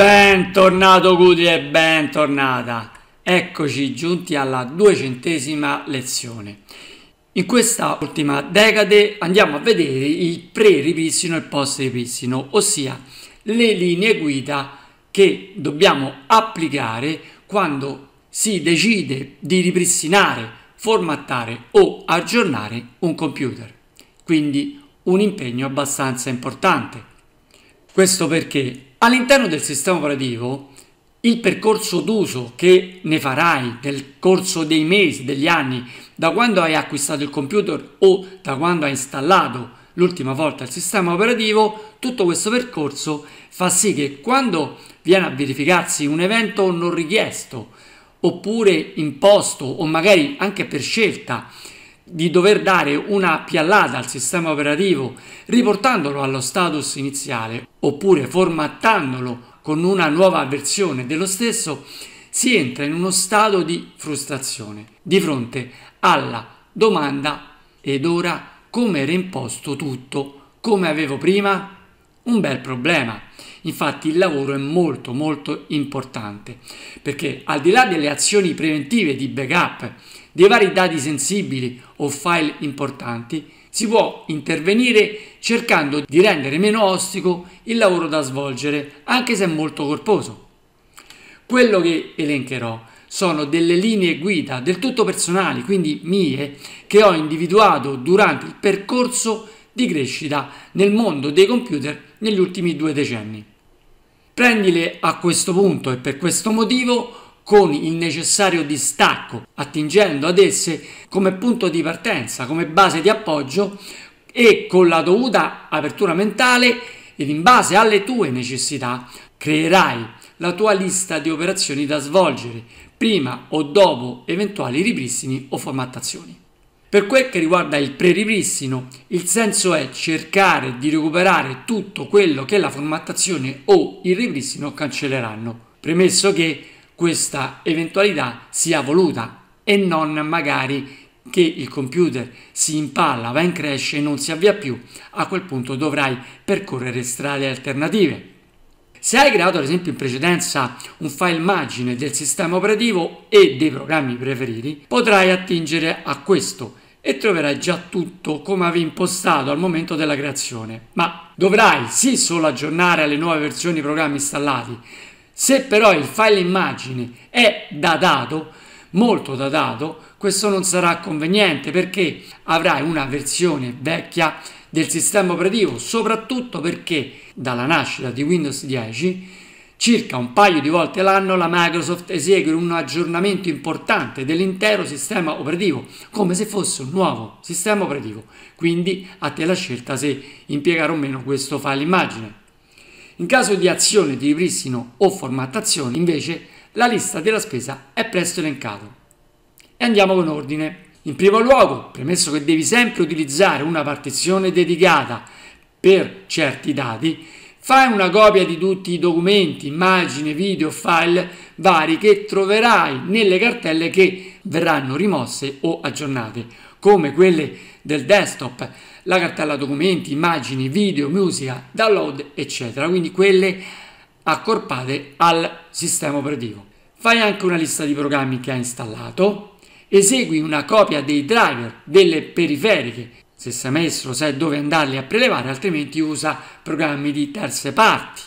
Bentornato Guti e bentornata! Eccoci giunti alla duecentesima lezione. In questa ultima decade andiamo a vedere il pre-ripristino e il post-ripristino, ossia le linee guida che dobbiamo applicare quando si decide di ripristinare, formattare o aggiornare un computer. Quindi un impegno abbastanza importante. Questo perché All'interno del sistema operativo il percorso d'uso che ne farai nel corso dei mesi, degli anni, da quando hai acquistato il computer o da quando hai installato l'ultima volta il sistema operativo, tutto questo percorso fa sì che quando viene a verificarsi un evento non richiesto oppure imposto o magari anche per scelta di dover dare una piallata al sistema operativo riportandolo allo status iniziale oppure formattandolo con una nuova versione dello stesso, si entra in uno stato di frustrazione di fronte alla domanda ed ora come reimposto tutto come avevo prima? Un bel problema. Infatti il lavoro è molto molto importante perché al di là delle azioni preventive di backup, dei vari dati sensibili o file importanti, si può intervenire cercando di rendere meno ostico il lavoro da svolgere, anche se molto corposo. Quello che elencherò sono delle linee guida del tutto personali, quindi mie, che ho individuato durante il percorso di crescita nel mondo dei computer negli ultimi due decenni. Prendile a questo punto e per questo motivo con il necessario distacco, attingendo ad esse come punto di partenza, come base di appoggio e con la dovuta apertura mentale ed in base alle tue necessità creerai la tua lista di operazioni da svolgere prima o dopo eventuali ripristini o formattazioni. Per quel che riguarda il pre-ripristino, il senso è cercare di recuperare tutto quello che la formattazione o il ripristino cancelleranno, premesso che questa eventualità sia voluta e non magari che il computer si impalla, va in crash e non si avvia più, a quel punto dovrai percorrere strade alternative. Se hai creato ad esempio in precedenza un file margine del sistema operativo e dei programmi preferiti, potrai attingere a questo e troverai già tutto come avevi impostato al momento della creazione. Ma dovrai sì solo aggiornare alle nuove versioni i programmi installati, se però il file immagine è datato, molto datato, questo non sarà conveniente perché avrai una versione vecchia del sistema operativo, soprattutto perché dalla nascita di Windows 10 circa un paio di volte l'anno la Microsoft esegue un aggiornamento importante dell'intero sistema operativo, come se fosse un nuovo sistema operativo. Quindi a te la scelta se impiegare o meno questo file immagine. In caso di azione di ripristino o formattazione, invece, la lista della spesa è presto elencata. E andiamo con ordine. In primo luogo, premesso che devi sempre utilizzare una partizione dedicata per certi dati, fai una copia di tutti i documenti, immagini, video, file vari che troverai nelle cartelle che verranno rimosse o aggiornate come quelle del desktop, la cartella documenti, immagini, video, musica, download, eccetera. Quindi quelle accorpate al sistema operativo. Fai anche una lista di programmi che hai installato, esegui una copia dei driver delle periferiche, se sei maestro sai dove andarli a prelevare, altrimenti usa programmi di terze parti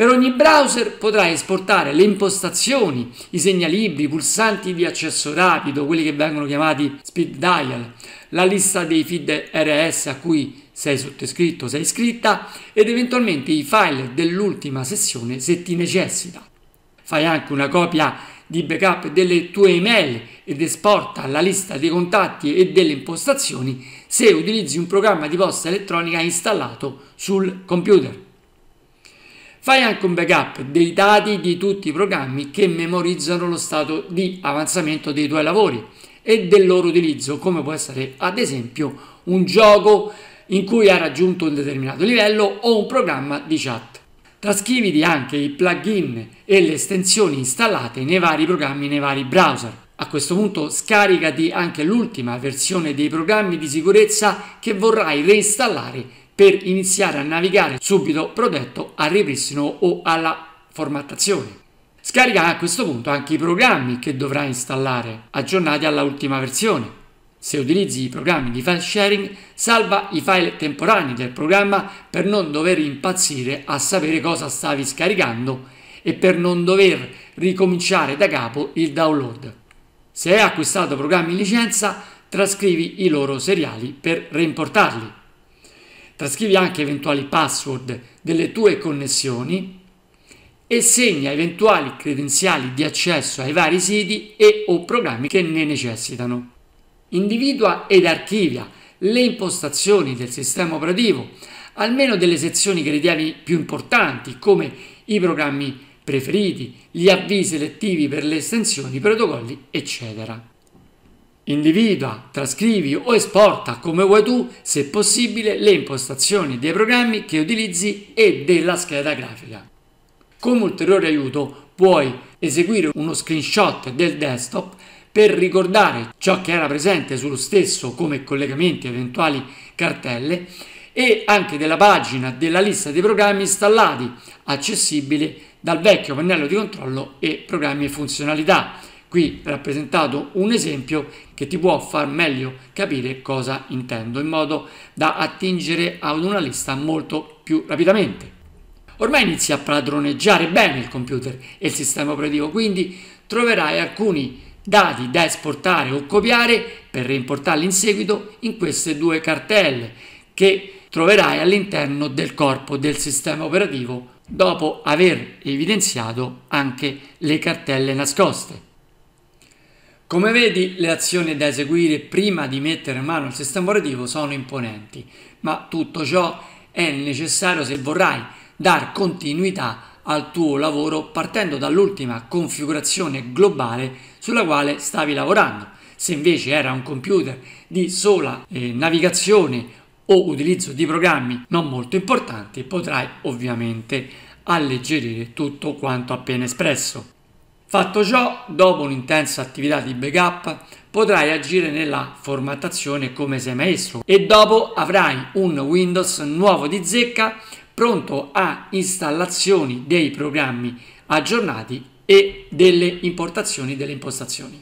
per ogni browser potrai esportare le impostazioni, i segnalibri, i pulsanti di accesso rapido, quelli che vengono chiamati speed dial, la lista dei feed RS a cui sei sottoscritto, sei iscritta ed eventualmente i file dell'ultima sessione se ti necessita. Fai anche una copia di backup delle tue email ed esporta la lista dei contatti e delle impostazioni se utilizzi un programma di posta elettronica installato sul computer. Fai anche un backup dei dati di tutti i programmi che memorizzano lo stato di avanzamento dei tuoi lavori e del loro utilizzo, come può essere ad esempio un gioco in cui hai raggiunto un determinato livello o un programma di chat. Trascriviti anche i plugin e le estensioni installate nei vari programmi, nei vari browser. A questo punto scaricati anche l'ultima versione dei programmi di sicurezza che vorrai reinstallare per iniziare a navigare subito protetto al ripristino o alla formattazione. Scarica a questo punto anche i programmi che dovrai installare, aggiornati alla ultima versione. Se utilizzi i programmi di file sharing, salva i file temporanei del programma per non dover impazzire a sapere cosa stavi scaricando e per non dover ricominciare da capo il download. Se hai acquistato programmi in licenza, trascrivi i loro seriali per reimportarli trascrivi anche eventuali password delle tue connessioni e segna eventuali credenziali di accesso ai vari siti e o programmi che ne necessitano. Individua ed archivia le impostazioni del sistema operativo, almeno delle sezioni che ritieni più importanti, come i programmi preferiti, gli avvisi elettivi per le estensioni, i protocolli, eccetera. Individua, trascrivi o esporta come vuoi tu, se possibile, le impostazioni dei programmi che utilizzi e della scheda grafica. Come ulteriore aiuto puoi eseguire uno screenshot del desktop per ricordare ciò che era presente sullo stesso come collegamenti eventuali cartelle e anche della pagina della lista dei programmi installati accessibile dal vecchio pannello di controllo e programmi e funzionalità Qui rappresentato un esempio che ti può far meglio capire cosa intendo in modo da attingere ad una lista molto più rapidamente. Ormai inizi a padroneggiare bene il computer e il sistema operativo, quindi troverai alcuni dati da esportare o copiare per reimportarli in seguito in queste due cartelle che troverai all'interno del corpo del sistema operativo dopo aver evidenziato anche le cartelle nascoste. Come vedi le azioni da eseguire prima di mettere in mano il sistema operativo sono imponenti, ma tutto ciò è necessario se vorrai dar continuità al tuo lavoro partendo dall'ultima configurazione globale sulla quale stavi lavorando. Se invece era un computer di sola eh, navigazione o utilizzo di programmi non molto importanti, potrai ovviamente alleggerire tutto quanto appena espresso. Fatto ciò, dopo un'intensa attività di backup, potrai agire nella formattazione come sei maestro e dopo avrai un Windows nuovo di zecca pronto a installazioni dei programmi aggiornati e delle importazioni delle impostazioni.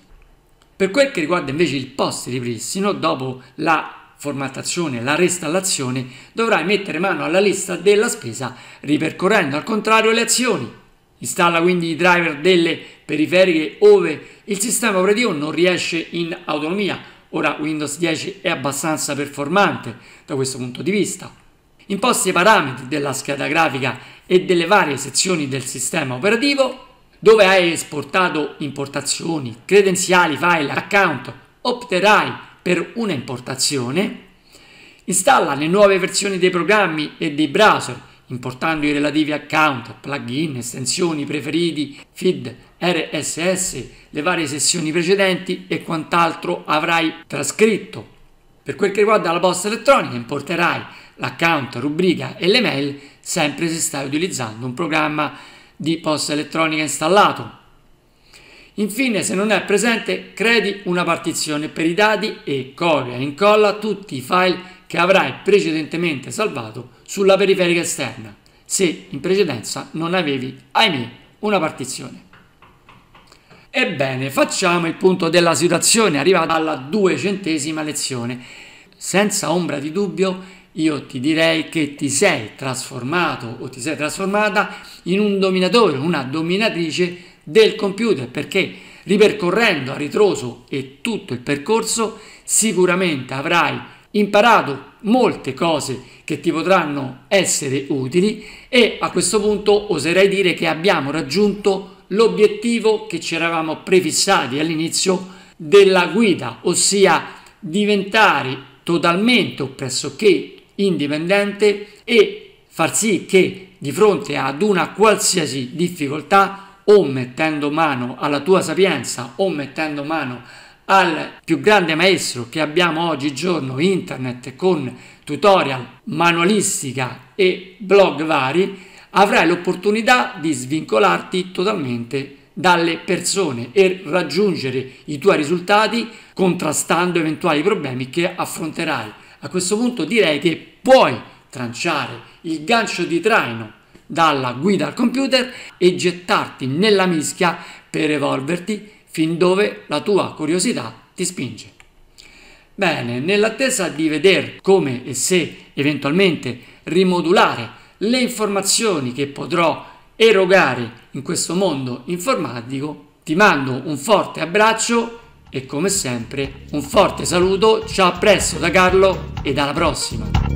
Per quel che riguarda invece il post ripristino, dopo la formattazione, la restallazione, dovrai mettere mano alla lista della spesa ripercorrendo al contrario le azioni Installa quindi i driver delle periferiche ove il sistema operativo non riesce in autonomia. Ora Windows 10 è abbastanza performante da questo punto di vista. Imposti i parametri della scheda grafica e delle varie sezioni del sistema operativo dove hai esportato importazioni, credenziali, file, account, opterai per una importazione, installa le nuove versioni dei programmi e dei browser importando i relativi account, plugin, estensioni, preferiti, feed, RSS, le varie sessioni precedenti e quant'altro avrai trascritto. Per quel che riguarda la posta elettronica importerai l'account, rubrica e le mail sempre se stai utilizzando un programma di posta elettronica installato. Infine, se non è presente, credi una partizione per i dati e copia e incolla tutti i file che avrai precedentemente salvato sulla periferica esterna, se in precedenza non avevi, ahimè, una partizione. Ebbene, facciamo il punto della situazione arrivata alla duecentesima lezione. Senza ombra di dubbio, io ti direi che ti sei trasformato o ti sei trasformata in un dominatore, una dominatrice del computer, perché ripercorrendo a ritroso e tutto il percorso, sicuramente avrai imparato molte cose che ti potranno essere utili e a questo punto oserei dire che abbiamo raggiunto l'obiettivo che ci eravamo prefissati all'inizio della guida, ossia diventare totalmente o pressoché indipendente e far sì che di fronte ad una qualsiasi difficoltà o mettendo mano alla tua sapienza o mettendo mano al più grande maestro che abbiamo oggigiorno internet con tutorial, manualistica e blog vari, avrai l'opportunità di svincolarti totalmente dalle persone e raggiungere i tuoi risultati contrastando eventuali problemi che affronterai. A questo punto direi che puoi tranciare il gancio di traino dalla guida al computer e gettarti nella mischia per evolverti fin dove la tua curiosità ti spinge. Bene, nell'attesa di vedere come e se eventualmente rimodulare le informazioni che potrò erogare in questo mondo informatico, ti mando un forte abbraccio e come sempre un forte saluto, ciao a presto da Carlo e alla prossima!